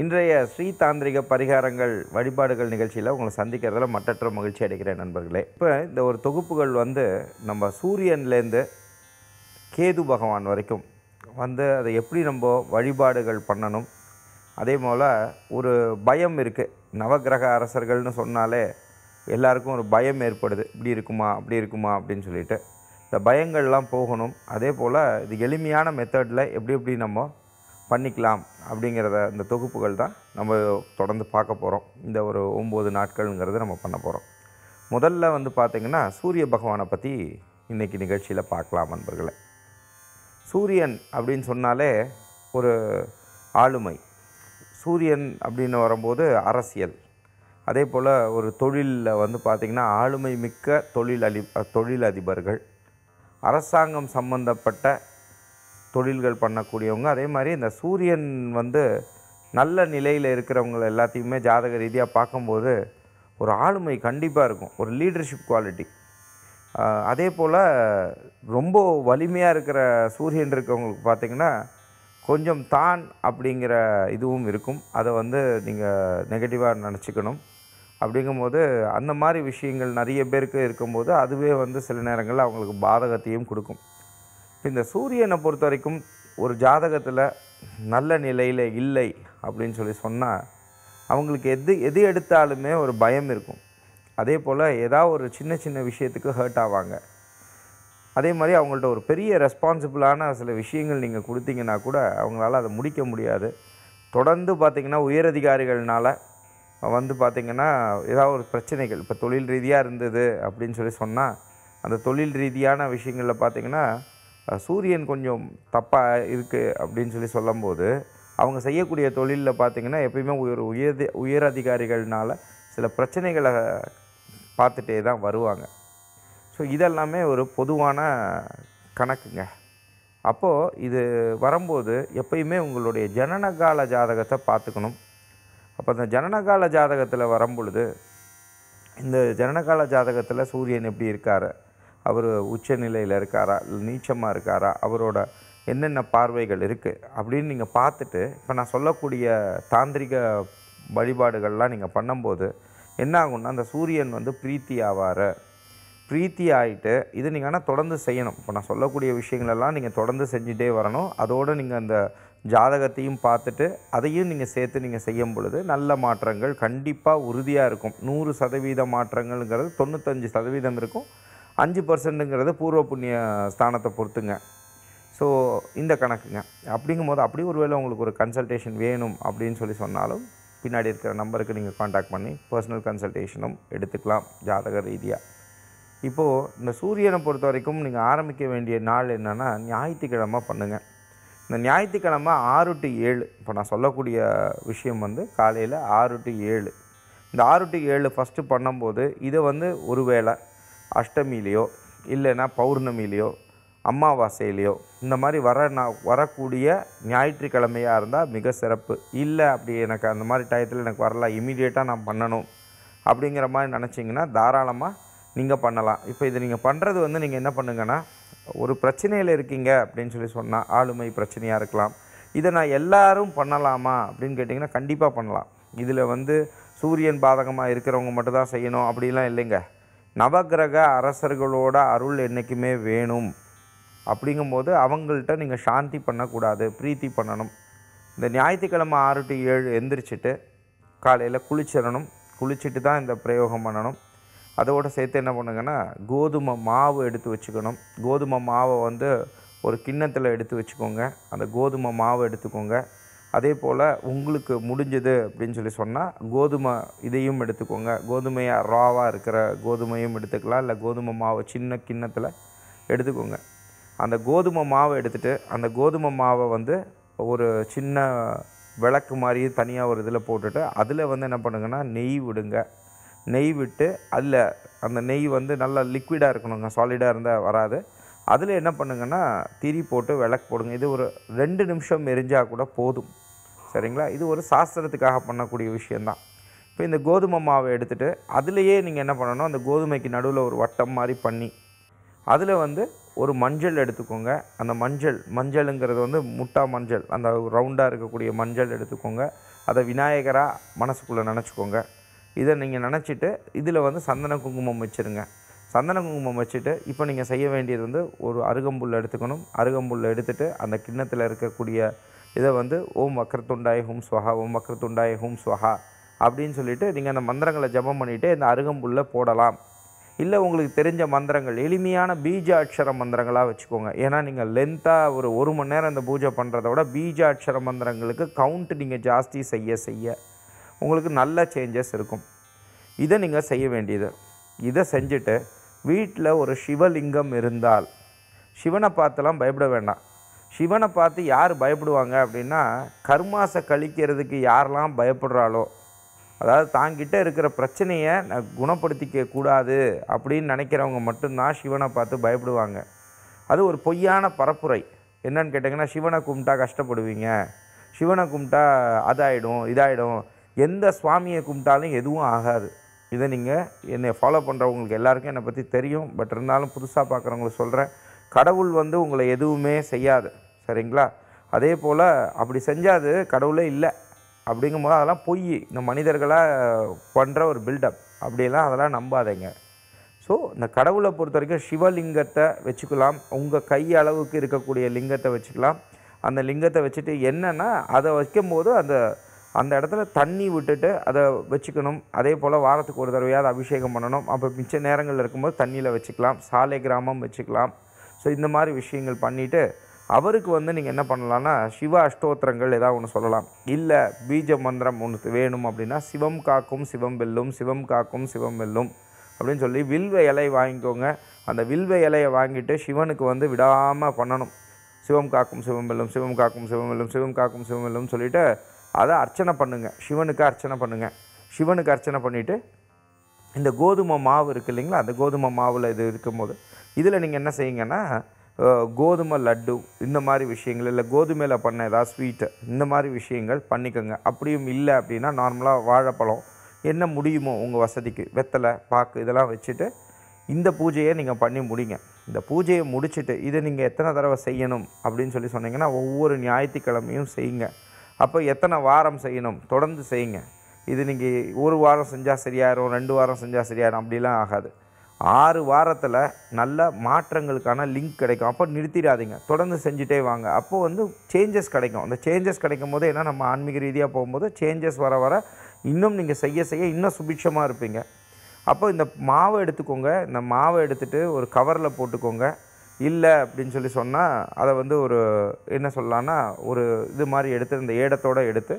இன்றைய ஸ்ரீ தாந்திரிக பரிகாரங்கள் வழிபாடுகள் நிகழ்ச்சியில் உங்களை சந்திக்கிறதுல மற்றற்ற மகிழ்ச்சி அடைகிறேன் நண்பர்களே இப்போ இந்த ஒரு தொகுப்புகள் வந்து நம்ம சூரியன்லேருந்து கேது பகவான் வரைக்கும் வந்து அதை எப்படி நம்ம வழிபாடுகள் பண்ணணும் அதே போல் ஒரு பயம் இருக்குது நவகிரக அரசர்கள்னு சொன்னாலே எல்லாருக்கும் ஒரு பயம் ஏற்படுது இப்படி இருக்குமா அப்படி இருக்குமா அப்படின்னு சொல்லிட்டு இந்த பயங்கள்லாம் போகணும் அதே போல் இது எளிமையான மெத்தடில் எப்படி எப்படி நம்ம பண்ணிக்கலாம் அப்படிங்கிறத இந்த தொகுப்புகள் தான் நம்ம தொடர்ந்து பார்க்க போகிறோம் இந்த ஒரு ஒம்பது நாட்கள்ங்கிறது நம்ம பண்ண போகிறோம் முதல்ல வந்து பார்த்திங்கன்னா சூரிய பகவானை பற்றி இன்றைக்கி நிகழ்ச்சியில் பார்க்கலாம் நண்பர்களை சூரியன் அப்படின்னு சொன்னாலே ஒரு ஆளுமை சூரியன் அப்படின்னு வரும்போது அரசியல் அதே போல் ஒரு தொழிலில் வந்து பார்த்திங்கன்னா ஆளுமை மிக்க தொழில் அலி தொழிலதிபர்கள் அரசாங்கம் சம்பந்தப்பட்ட தொழில்கள் பண்ணக்கூடியவங்க அதே மாதிரி இந்த சூரியன் வந்து நல்ல நிலையில் இருக்கிறவங்கள எல்லாத்தையுமே ஜாதக ரீதியாக பார்க்கும்போது ஒரு ஆளுமை கண்டிப்பாக இருக்கும் ஒரு லீடர்ஷிப் குவாலிட்டி அதே போல் ரொம்ப வலிமையாக இருக்கிற சூரியன் இருக்கவங்களுக்கு பார்த்திங்கன்னா கொஞ்சம் தான் அப்படிங்கிற இதுவும் இருக்கும் அதை வந்து நீங்கள் நெகட்டிவாக நினச்சிக்கணும் அப்படிங்கும்போது அந்த மாதிரி விஷயங்கள் நிறைய பேருக்கு இருக்கும்போது அதுவே வந்து சில நேரங்களில் அவங்களுக்கு பாதகத்தையும் கொடுக்கும் இந்த சூரியனை பொறுத்த வரைக்கும் ஒரு ஜாதகத்தில் நல்ல நிலையில் இல்லை அப்படின்னு சொல்லி சொன்னால் அவங்களுக்கு எது எது எடுத்தாலுமே ஒரு பயம் இருக்கும் அதே போல் ஏதாவது ஒரு சின்ன சின்ன விஷயத்துக்கு ஹர்ட் ஆவாங்க அதே மாதிரி அவங்கள்ட்ட ஒரு பெரிய ரெஸ்பான்சிபிளான சில விஷயங்கள் நீங்கள் கொடுத்தீங்கன்னா கூட அவங்களால அதை முடிக்க முடியாது தொடர்ந்து பார்த்திங்கன்னா உயரதிகாரிகள்னால் வந்து பார்த்திங்கன்னா ஏதாவது ஒரு பிரச்சனைகள் இப்போ தொழில் ரீதியாக இருந்தது அப்படின்னு சொல்லி சொன்னால் அந்த தொழில் ரீதியான விஷயங்களில் பார்த்திங்கன்னா சூரியன் கொஞ்சம் தப்பாக இருக்குது அப்படின்னு சொல்லி சொல்லும்போது அவங்க செய்யக்கூடிய தொழிலில் பார்த்திங்கன்னா எப்பயுமே உயர் உயர் உயர் அதிகாரிகள்னால சில பிரச்சனைகளை பார்த்துட்டே தான் வருவாங்க ஸோ இதெல்லாமே ஒரு பொதுவான கணக்குங்க அப்போது இது வரும்போது எப்பயுமே உங்களுடைய ஜனனகால ஜாதகத்தை பார்த்துக்கணும் அப்போ அந்த ஜனனகால ஜாதகத்தில் வரும்பொழுது இந்த ஜனனகால ஜாதகத்தில் சூரியன் எப்படி இருக்கார் அவர் உச்சநிலையில் இருக்காரா நீச்சமாக இருக்காரா அவரோட என்னென்ன பார்வைகள் இருக்குது அப்படின்னு நீங்கள் பார்த்துட்டு இப்போ நான் சொல்லக்கூடிய தாந்திரிக வழிபாடுகள்லாம் நீங்கள் பண்ணும்போது என்ன ஆகும்னா அந்த சூரியன் வந்து பிரீத்தி ஆவார் பிரீத்தி ஆகிட்டு இது நீங்கள் ஆனால் தொடர்ந்து செய்யணும் இப்போ நான் சொல்லக்கூடிய விஷயங்களெல்லாம் நீங்கள் தொடர்ந்து செஞ்சுட்டே வரணும் அதோடு நீங்கள் அந்த ஜாதகத்தையும் பார்த்துட்டு அதையும் நீங்கள் சேர்த்து நீங்கள் செய்யும் பொழுது நல்ல மாற்றங்கள் கண்டிப்பாக உறுதியாக இருக்கும் நூறு சதவீத மாற்றங்கள்ங்கிறது தொண்ணூத்தஞ்சு சதவீதம் இருக்கும் அஞ்சு பர்சன்ட்டுங்கிறது பூர்வ புண்ணிய ஸ்தானத்தை பொறுத்துங்க ஸோ இந்த கணக்குங்க அப்படிங்கும் போது அப்படி ஒருவேளை உங்களுக்கு ஒரு கன்சல்டேஷன் வேணும் அப்படின்னு சொல்லி சொன்னாலும் பின்னாடி இருக்கிற நம்பருக்கு நீங்கள் காண்டாக்ட் பண்ணி பர்சனல் கன்சல்டேஷனும் எடுத்துக்கலாம் ஜாதக ரீதியாக இப்போது இந்த சூரியனை பொறுத்த வரைக்கும் நீங்கள் ஆரம்பிக்க வேண்டிய நாள் என்னென்னா ஞாயிற்றுக்கிழமை பண்ணுங்கள் இந்த ஞாயிற்றுக்கிழமை ஆறு டு ஏழு இப்போ நான் சொல்லக்கூடிய விஷயம் வந்து காலையில் ஆறு டு ஏழு இந்த ஆறு டு ஏழு ஃபஸ்ட்டு பண்ணும்போது இதை வந்து ஒரு வேளை அஷ்டமிலேயோ இல்லைன்னா பௌர்ணமிலையோ அமாவாசையிலையோ இந்த மாதிரி வர நான் வரக்கூடிய ஞாயிற்றுக்கிழமையாக இருந்தால் மிக சிறப்பு இல்லை அப்படி எனக்கு அந்த மாதிரி டயத்தில் எனக்கு வரலாம் இமீடியேட்டாக நான் பண்ணணும் அப்படிங்கிற மாதிரி நினச்சிங்கன்னா தாராளமாக நீங்கள் பண்ணலாம் இப்போ இது நீங்கள் பண்ணுறது வந்து நீங்கள் என்ன பண்ணுங்கன்னா ஒரு பிரச்சனையில் இருக்கீங்க அப்படின்னு சொல்லி சொன்னால் ஆளுமை பிரச்சனையாக இருக்கலாம் இதை நான் எல்லோரும் பண்ணலாமா அப்படின்னு கேட்டிங்கன்னா கண்டிப்பாக பண்ணலாம் இதில் வந்து சூரியன் பாதகமாக இருக்கிறவங்க மட்டும்தான் செய்யணும் அப்படிலாம் இல்லைங்க நவகிரக அரசர்களோட அருள் என்றைக்குமே வேணும் அப்படிங்கும்போது அவங்கள்ட்ட நீங்கள் சாந்தி பண்ணக்கூடாது பிரீத்தி பண்ணணும் இந்த ஞாயிற்றுக்கிழமை ஆறு டு ஏழு எந்திரிச்சிட்டு காலையில் குளிச்சிடணும் குளிச்சுட்டு தான் இந்த பிரயோகம் பண்ணணும் அதோடு சேர்த்து என்ன பண்ணுங்கன்னா கோதுமை மாவு எடுத்து வச்சுக்கணும் கோதுமை மாவை வந்து ஒரு கிண்ணத்தில் எடுத்து வச்சுக்கோங்க அந்த கோதுமை மாவு எடுத்துக்கோங்க அதே போல் உங்களுக்கு முடிஞ்சது அப்படின்னு சொல்லி சொன்னால் கோதுமை இதையும் எடுத்துக்கோங்க கோதுமையாக ராவாக இருக்கிற கோதுமையும் எடுத்துக்கலாம் இல்லை கோதுமை மாவை சின்ன கிண்ணத்தில் எடுத்துக்கோங்க அந்த கோதுமை மாவை எடுத்துகிட்டு அந்த கோதுமை மாவை வந்து ஒரு சின்ன விளக்கு மாதிரி தனியாக ஒரு இதில் போட்டுட்டு அதில் வந்து என்ன பண்ணுங்கன்னா நெய் விடுங்க நெய் விட்டு அதில் அந்த நெய் வந்து நல்லா லிக்விடாக இருக்கணுங்க சாலிடாக இருந்தால் வராது அதில் என்ன பண்ணுங்கன்னா திரி போட்டு விளக்கு போடுங்க இது ஒரு ரெண்டு நிமிஷம் எரிஞ்சால் கூட போதும் சரிங்களா இது ஒரு சாஸ்திரத்துக்காக பண்ணக்கூடிய விஷயந்தான் இப்போ இந்த கோதுமை மாவை எடுத்துகிட்டு அதுலேயே நீங்கள் என்ன பண்ணணும் அந்த கோதுமைக்கு நடுவில் ஒரு வட்டம் மாதிரி பண்ணி அதில் வந்து ஒரு மஞ்சள் எடுத்துக்கோங்க அந்த மஞ்சள் மஞ்சளுங்கிறது வந்து முட்டா மஞ்சள் அந்த ரவுண்டாக இருக்கக்கூடிய மஞ்சள் எடுத்துக்கோங்க அதை விநாயகராக மனசுக்குள்ளே நினச்சிக்கோங்க இதை நீங்கள் நினச்சிட்டு இதில் வந்து சந்தன குங்குமம் வச்சுருங்க சந்தன குங்குமம் வச்சுட்டு இப்போ நீங்கள் செய்ய வேண்டியது வந்து ஒரு அருகம்புல் எடுத்துக்கணும் அருகம்புல் எடுத்துகிட்டு அந்த கிண்ணத்தில் இருக்கக்கூடிய இதை வந்து ஓம் வக்கரத்துண்டாய் ஹூம் ஸ்வஹா ஓம் வக்கரத்துண்டாய் ஹூம் ஸ்வஹா அப்படின்னு சொல்லிவிட்டு நீங்கள் அந்த மந்திரங்களை ஜபம் பண்ணிவிட்டு இந்த அருகம்புல்ல போடலாம் இல்லை உங்களுக்கு தெரிஞ்ச மந்திரங்கள் எளிமையான பீஜாட்சர மந்திரங்களாக வச்சுக்கோங்க ஏன்னா நீங்கள் லென்த்தாக ஒரு ஒரு மணி நேரம் அந்த பூஜை பண்ணுறத விட பீஜாட்சர மந்திரங்களுக்கு கவுண்ட் நீங்கள் ஜாஸ்தி செய்ய செய்ய உங்களுக்கு நல்ல சேஞ்சஸ் இருக்கும் இதை நீங்கள் செய்ய வேண்டியது இதை செஞ்சுட்டு வீட்டில் ஒரு சிவலிங்கம் இருந்தால் சிவனை பார்த்தெல்லாம் பயப்பட வேண்டாம் சிவனை பார்த்து யார் பயப்படுவாங்க அப்படின்னா கர்மாசை கழிக்கிறதுக்கு யாரெல்லாம் பயப்படுறாளோ அதாவது தாங்கிட்ட இருக்கிற பிரச்சனையை நான் குணப்படுத்திக்க கூடாது அப்படின்னு நினைக்கிறவங்க மட்டும்தான் சிவனை பார்த்து பயப்படுவாங்க அது ஒரு பொய்யான பரப்புரை என்னன்னு கேட்டிங்கன்னா சிவனை கும்பிட்டா கஷ்டப்படுவீங்க சிவனை கும்பிட்டா அதாயிடும் இதாயிடும் எந்த சுவாமியை கும்பிட்டாலும் எதுவும் ஆகாது இதை நீங்கள் என்னை ஃபாலோ பண்ணுறவங்களுக்கு எல்லாருக்கும் என்னை பற்றி தெரியும் பட் இருந்தாலும் புதுசாக பார்க்குறவங்களுக்கு சொல்கிறேன் கடவுள் வந்து உங்களை எதுவுமே செய்யாது சரிங்களா அதே போல் அப்படி செஞ்சாது கடவுளே இல்லை அப்படிங்கும்போது அதெல்லாம் பொய் இந்த மனிதர்களாக பண்ணுற ஒரு பில்டப் அப்படிலாம் அதெல்லாம் நம்பாதீங்க ஸோ இந்த கடவுளை பொறுத்த வரைக்கும் சிவலிங்கத்தை வச்சுக்கலாம் உங்கள் கை அளவுக்கு இருக்கக்கூடிய லிங்கத்தை வச்சுக்கலாம் அந்த லிங்கத்தை வச்சுட்டு என்னென்னா அதை வைக்கும்போது அந்த அந்த இடத்துல தண்ணி விட்டுட்டு அதை வச்சுக்கணும் அதே போல் வாரத்துக்கு ஒரு தடவையாவது அபிஷேகம் பண்ணணும் அப்போ மிச்ச நேரங்கள் இருக்கும்போது தண்ணியில் வச்சுக்கலாம் சாலை கிராமம் வச்சுக்கலாம் ஸோ இந்த மாதிரி விஷயங்கள் பண்ணிவிட்டு அவருக்கு வந்து நீங்கள் என்ன பண்ணலான்னா சிவ அஷ்டோத்திரங்கள் ஏதாவது ஒன்று சொல்லலாம் இல்லை பீஜ மந்திரம் ஒன்று வேணும் அப்படின்னா சிவம் காக்கும் சிவம் வெல்லும் சிவம் காக்கும் சிவம் வெல்லும் அப்படின்னு சொல்லி வில்வ இலை வாங்கிக்கோங்க அந்த வில்வ இலையை வாங்கிட்டு சிவனுக்கு வந்து விடாமல் பண்ணணும் சிவம் காக்கும் சிவம் வெல்லும் சிவம் காக்கும் சிவம் வெல்லும் சிவம் காக்கும் சிவம் வெல்லும் சொல்லிவிட்டு அதை அர்ச்சனை பண்ணுங்கள் சிவனுக்கு அர்ச்சனை பண்ணுங்கள் சிவனுக்கு அர்ச்சனை பண்ணிவிட்டு இந்த கோதுமை மாவு இருக்குது இல்லைங்களா அந்த கோதுமை மாவில் இது இருக்கும்போது இதில் நீங்கள் என்ன செய்யுங்கன்னா கோதுமை லட்டு இந்த மாதிரி விஷயங்கள் இல்லை கோதுமையில் பண்ண ஏதாவது ஸ்வீட்டு இந்த மாதிரி விஷயங்கள் பண்ணிக்கோங்க அப்படியும் இல்லை அப்படின்னா நார்மலாக வாழைப்பழம் என்ன முடியுமோ உங்கள் வசதிக்கு வெத்தலை பாக்கு இதெல்லாம் வச்சுட்டு இந்த பூஜையை நீங்கள் பண்ணி முடிங்க இந்த பூஜையை முடிச்சுட்டு இதை நீங்கள் எத்தனை தடவை செய்யணும் அப்படின்னு சொல்லி சொன்னீங்கன்னா ஒவ்வொரு ஞாயிற்றுக்கிழமையும் செய்யுங்க அப்போ எத்தனை வாரம் செய்யணும் தொடர்ந்து செய்யுங்க இது நீங்கள் ஒரு வாரம் செஞ்சால் சரியாயிரும் ரெண்டு வாரம் செஞ்சால் சரியாயிரும் அப்படிலாம் ஆகாது ஆறு வாரத்தில் நல்ல மாற்றங்களுக்கான லிங்க் கிடைக்கும் அப்போ நிறுத்திடாதீங்க தொடர்ந்து செஞ்சுட்டே வாங்க அப்போது வந்து சேஞ்சஸ் கிடைக்கும் அந்த சேஞ்சஸ் கிடைக்கும் போது ஏன்னா நம்ம ஆன்மீக ரீதியாக போகும்போது சேஞ்சஸ் வர வர இன்னும் நீங்கள் செய்ய செய்ய இன்னும் சுபிட்சமாக இருப்பீங்க அப்போ இந்த மாவை எடுத்துக்கோங்க இந்த மாவை எடுத்துகிட்டு ஒரு கவரில் போட்டுக்கோங்க இல்லை அப்படின்னு சொல்லி சொன்னால் அதை வந்து ஒரு என்ன சொல்லலான்னா ஒரு இது மாதிரி எடுத்து இந்த ஏடத்தோடு எடுத்து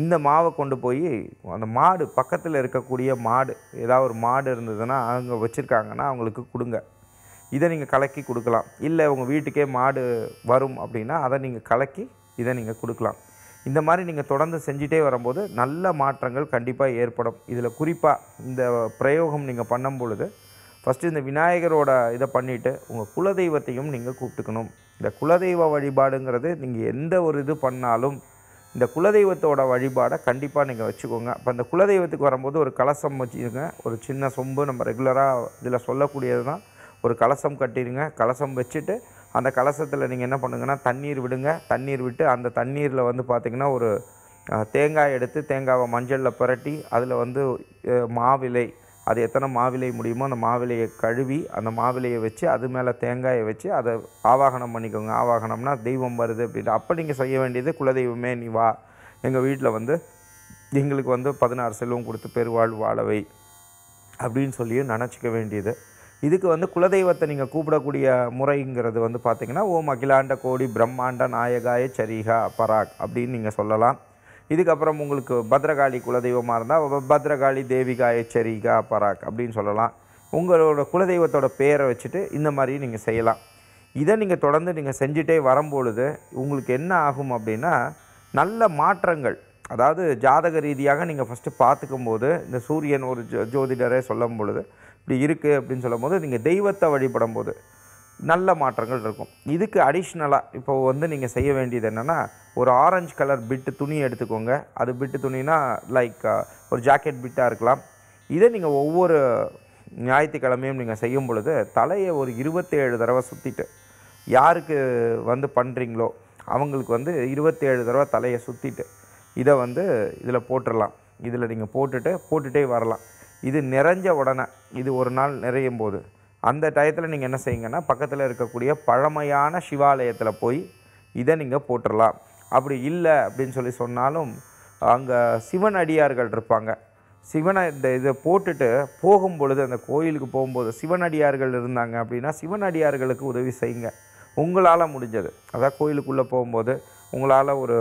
இந்த மாவை கொண்டு போய் அந்த மாடு பக்கத்தில் இருக்கக்கூடிய மாடு ஏதாவது ஒரு மாடு இருந்ததுன்னா அவங்க வச்சுருக்காங்கன்னா அவங்களுக்கு கொடுங்க இதை நீங்கள் கலக்கி கொடுக்கலாம் இல்லை உங்கள் வீட்டுக்கே மாடு வரும் அப்படின்னா அதை நீங்கள் கலக்கி இதை நீங்கள் கொடுக்கலாம் இந்த மாதிரி நீங்கள் தொடர்ந்து செஞ்சிட்டே வரும்போது நல்ல மாற்றங்கள் கண்டிப்பாக ஏற்படும் இதில் குறிப்பாக இந்த பிரயோகம் நீங்கள் பண்ணும் பொழுது ஃபஸ்ட்டு இந்த விநாயகரோட இதை பண்ணிவிட்டு உங்கள் குலதெய்வத்தையும் நீங்கள் கூப்பிட்டுக்கணும் இந்த குலதெய்வ வழிபாடுங்கிறது நீங்கள் எந்த ஒரு இது பண்ணாலும் இந்த குலதெய்வத்தோட வழிபாடை கண்டிப்பாக நீங்கள் வச்சுக்கோங்க அப்போ அந்த குலதெய்வத்துக்கு வரும்போது ஒரு கலசம் வச்சுருங்க ஒரு சின்ன சொம்பு நம்ம ரெகுலராக இதில் சொல்லக்கூடியது தான் ஒரு கலசம் கட்டிடுங்க கலசம் வச்சுட்டு அந்த கலசத்தில் நீங்கள் என்ன பண்ணுங்கன்னா தண்ணீர் விடுங்க தண்ணீர் விட்டு அந்த தண்ணீரில் வந்து பார்த்திங்கன்னா ஒரு தேங்காய் எடுத்து தேங்காவை மஞ்சளில் புரட்டி அதில் வந்து மாவிலை அது எத்தனை மாவிலை முடியுமோ அந்த மாவிலையை கழுவி அந்த மாவிலையை வச்சு அது மேலே தேங்காயை வச்சு அதை ஆவாகனம் பண்ணிக்கோங்க ஆவாகனம்னா தெய்வம் வருது அப்படின்ட்டு அப்போ நீங்கள் செய்ய வேண்டியது குலதெய்வமே நீ வா எங்கள் வீட்டில் வந்து எங்களுக்கு வந்து பதினாறு செல்வம் கொடுத்து பெருவாழ் வாழவை அப்படின்னு சொல்லியும் நினச்சிக்க வேண்டியது இதுக்கு வந்து குலதெய்வத்தை நீங்கள் கூப்பிடக்கூடிய முறைங்கிறது வந்து பார்த்திங்கன்னா ஓம் அகிலாண்ட கோடி பிரம்மாண்ட நாயகாய சரிகா பராக் அப்படின்னு நீங்கள் சொல்லலாம் இதுக்கப்புறம் உங்களுக்கு பத்ரகாளி குலதெய்வமாக இருந்தால் பத்ரகாளி தேவிகா எச்சரிகா பராக் அப்படின்னு சொல்லலாம் உங்களோட குலதெய்வத்தோட பேரை வச்சுட்டு இந்த மாதிரி நீங்கள் செய்யலாம் இதை நீங்கள் தொடர்ந்து நீங்கள் செஞ்சுட்டே வரும்பொழுது உங்களுக்கு என்ன ஆகும் அப்படின்னா நல்ல மாற்றங்கள் அதாவது ஜாதக ரீதியாக நீங்கள் ஃபஸ்ட்டு பார்த்துக்கும்போது இந்த சூரியன் ஒரு ஜோதிடரே சொல்லும் பொழுது இப்படி இருக்குது அப்படின்னு சொல்லும் போது நீங்கள் தெய்வத்தை வழிபடும் போது நல்ல மாற்றங்கள் இருக்கும் இதுக்கு அடிஷ்னலாக இப்போ வந்து நீங்கள் செய்ய வேண்டியது என்னென்னா ஒரு ஆரஞ்சு கலர் பிட்டு துணி எடுத்துக்கோங்க அது பிட்டு துணினா லைக் ஒரு ஜாக்கெட் பிட்டாக இருக்கலாம் இதை நீங்கள் ஒவ்வொரு ஞாயிற்றுக்கிழமையும் நீங்கள் செய்யும் பொழுது தலையை ஒரு இருபத்தேழு தடவை சுற்றிட்டு யாருக்கு வந்து பண்ணுறீங்களோ அவங்களுக்கு வந்து இருபத்தேழு தடவை தலையை சுற்றிட்டு இதை வந்து இதில் போட்டுடலாம் இதில் நீங்கள் போட்டுட்டு போட்டுகிட்டே வரலாம் இது நிறைஞ்ச உடனே இது ஒரு நாள் நிறையும் போது அந்த டயத்தில் நீங்கள் என்ன செய்யுங்கன்னா பக்கத்தில் இருக்கக்கூடிய பழமையான சிவாலயத்தில் போய் இதை நீங்கள் போட்டுடலாம் அப்படி இல்லை அப்படின்னு சொல்லி சொன்னாலும் அங்கே சிவன் அடியார்கள் இருப்பாங்க சிவனை இந்த இதை போட்டுட்டு போகும் பொழுது அந்த கோயிலுக்கு போகும்போது சிவனடியார்கள் இருந்தாங்க அப்படின்னா சிவனடியார்களுக்கு உதவி செய்யுங்க உங்களால் முடிஞ்சது அதான் கோயிலுக்குள்ளே போகும்போது உங்களால் ஒரு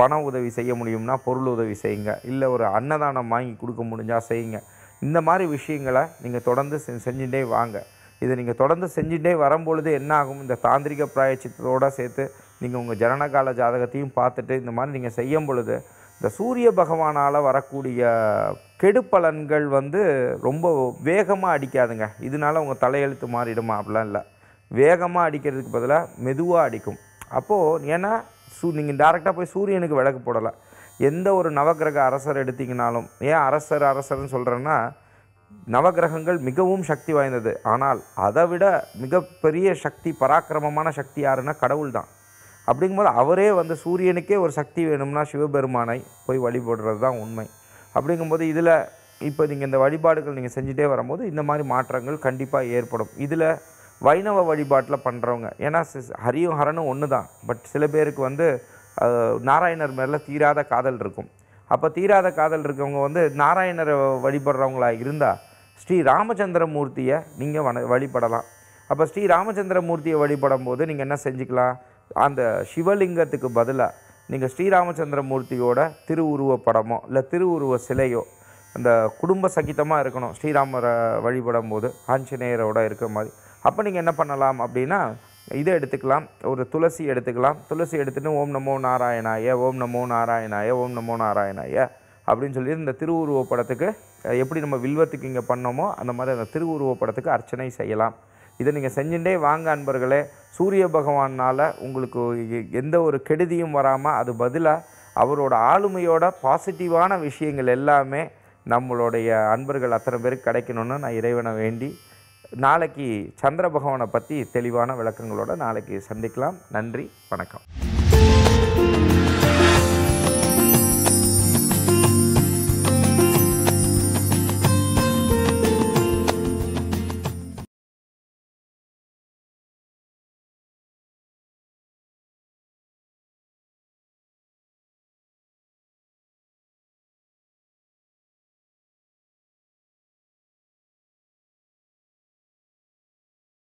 பண உதவி செய்ய முடியும்னா பொருள் உதவி செய்யுங்க இல்லை ஒரு அன்னதானம் வாங்கி கொடுக்க முடிஞ்சால் செய்யுங்க இந்த மாதிரி விஷயங்களை நீங்கள் தொடர்ந்து செஞ்சுட்டே வாங்க இதை நீங்கள் தொடர்ந்து செஞ்சுட்டே வரும்பொழுது என்ன ஆகும் இந்த தாந்திரிக பிராயச்சித்தோடு சேர்த்து நீங்கள் உங்கள் ஜனனகால ஜாதகத்தையும் பார்த்துட்டு இந்த மாதிரி நீங்கள் செய்யும் பொழுது இந்த சூரிய பகவானால் வரக்கூடிய கெடுப்பலன்கள் வந்து ரொம்ப வேகமாக அடிக்காதுங்க இதனால் உங்கள் தலையெழுத்து மாறிடுமா அப்படிலாம் இல்லை வேகமாக அடிக்கிறதுக்கு பதிலாக மெதுவாக அடிக்கும் அப்போது ஏன்னா சூ நீங்கள் டேரெக்டாக போய் சூரியனுக்கு விளக்கு போடலை எந்த ஒரு நவகிரக அரசர் எடுத்திங்கனாலும் ஏன் அரசர் அரசர்னு சொல்கிறேன்னா நவகிரகங்கள் மிகவும் சக்தி வாய்ந்தது ஆனால் அதை விட மிகப்பெரிய சக்தி பராக்கிரமமான சக்தி யாருன்னா கடவுள் தான் அப்படிங்கும்போது அவரே வந்து சூரியனுக்கே ஒரு சக்தி வேணும்னா சிவபெருமானை போய் வழிபடுறது தான் உண்மை அப்படிங்கும்போது இதில் இப்போ நீங்கள் இந்த வழிபாடுகள் நீங்கள் செஞ்சுட்டே வரும்போது இந்த மாதிரி மாற்றங்கள் கண்டிப்பாக ஏற்படும் இதில் வைணவ வழிபாட்டில் பண்ணுறவங்க ஏன்னா ஹரியும் ஹரனும் ஒன்று தான் பட் சில பேருக்கு வந்து நாராயணர் மேலே தீராத காதல் இருக்கும் அப்போ தீராத காதல் இருக்கவங்க வந்து நாராயணரை வழிபடுறவங்களா இருந்தால் ஸ்ரீ ராமச்சந்திரமூர்த்தியை நீங்கள் வன வழிபடலாம் அப்போ ஸ்ரீ ராமச்சந்திரமூர்த்தியை வழிபடும் போது நீங்கள் என்ன செஞ்சுக்கலாம் அந்த சிவலிங்கத்துக்கு பதிலாக நீங்கள் ஸ்ரீராமச்சந்திரமூர்த்தியோட திருவுருவ படமோ இல்லை திருவுருவ சிலையோ அந்த குடும்ப சகிதமாக இருக்கணும் ஸ்ரீராமரை வழிபடும் போது ஆஞ்சநேயரோட இருக்கிற மாதிரி அப்போ நீங்கள் என்ன பண்ணலாம் அப்படின்னா இதை எடுத்துக்கலாம் ஒரு துளசி எடுத்துக்கலாம் துளசி எடுத்துகிட்டு ஓம் நமோ நாராயணாய ஓம் நமோ நாராயணாய ஓம் நமோ நாராயணாய அப்படின்னு சொல்லி இந்த திருவுருவ படத்துக்கு எப்படி நம்ம வில்வத்துக்கு இங்கே பண்ணோமோ அந்த மாதிரி அந்த திருவுருவ படத்துக்கு அர்ச்சனை செய்யலாம் இதை நீங்கள் செஞ்சுட்டே வாங்க அன்பர்களே சூரிய பகவானால் உங்களுக்கு எந்த ஒரு கெடுதியும் வராமல் அது பதிலாக அவரோட ஆளுமையோட பாசிட்டிவான விஷயங்கள் எல்லாமே நம்மளுடைய அன்பர்கள் அத்தனை பேருக்கு கிடைக்கணும்னு நான் இறைவனை வேண்டி நாளைக்கு சந்திர பகவானை பற்றி தெளிவான விளக்கங்களோடு நாளைக்கு சந்திக்கலாம் நன்றி வணக்கம்